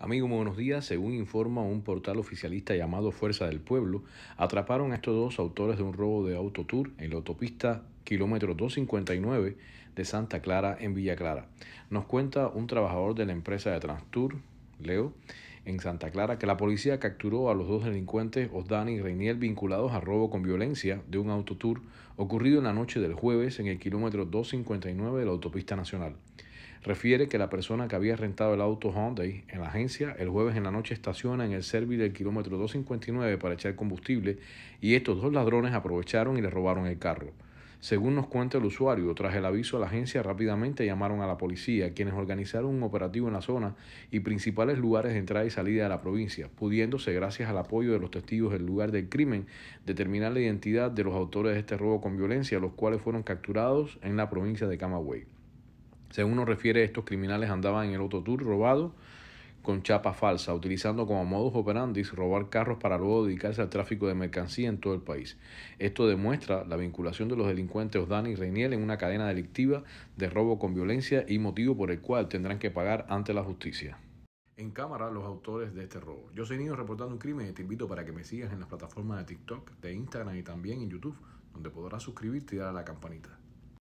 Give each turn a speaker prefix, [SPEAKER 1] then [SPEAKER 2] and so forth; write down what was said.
[SPEAKER 1] Amigo, buenos días. Según informa un portal oficialista llamado Fuerza del Pueblo, atraparon a estos dos autores de un robo de tour en la autopista kilómetro 259 de Santa Clara en Villa Clara. Nos cuenta un trabajador de la empresa de Transtour, Leo, en Santa Clara que la policía capturó a los dos delincuentes Osdani y Reiniel vinculados a robo con violencia de un tour ocurrido en la noche del jueves en el kilómetro 259 de la autopista nacional. Refiere que la persona que había rentado el auto Hyundai en la agencia el jueves en la noche estaciona en el servicio del kilómetro 259 para echar combustible y estos dos ladrones aprovecharon y le robaron el carro. Según nos cuenta el usuario, tras el aviso a la agencia rápidamente llamaron a la policía, quienes organizaron un operativo en la zona y principales lugares de entrada y salida de la provincia, pudiéndose, gracias al apoyo de los testigos del lugar del crimen, determinar la identidad de los autores de este robo con violencia, los cuales fueron capturados en la provincia de Camagüey. Según nos refiere, estos criminales andaban en el tour robado con chapa falsa, utilizando como modus operandi robar carros para luego dedicarse al tráfico de mercancía en todo el país. Esto demuestra la vinculación de los delincuentes Osdani y Reiniel en una cadena delictiva de robo con violencia y motivo por el cual tendrán que pagar ante la justicia. En cámara los autores de este robo. Yo soy Nino reportando un crimen y te invito para que me sigas en las plataformas de TikTok, de Instagram y también en YouTube, donde podrás suscribirte y dar a la campanita.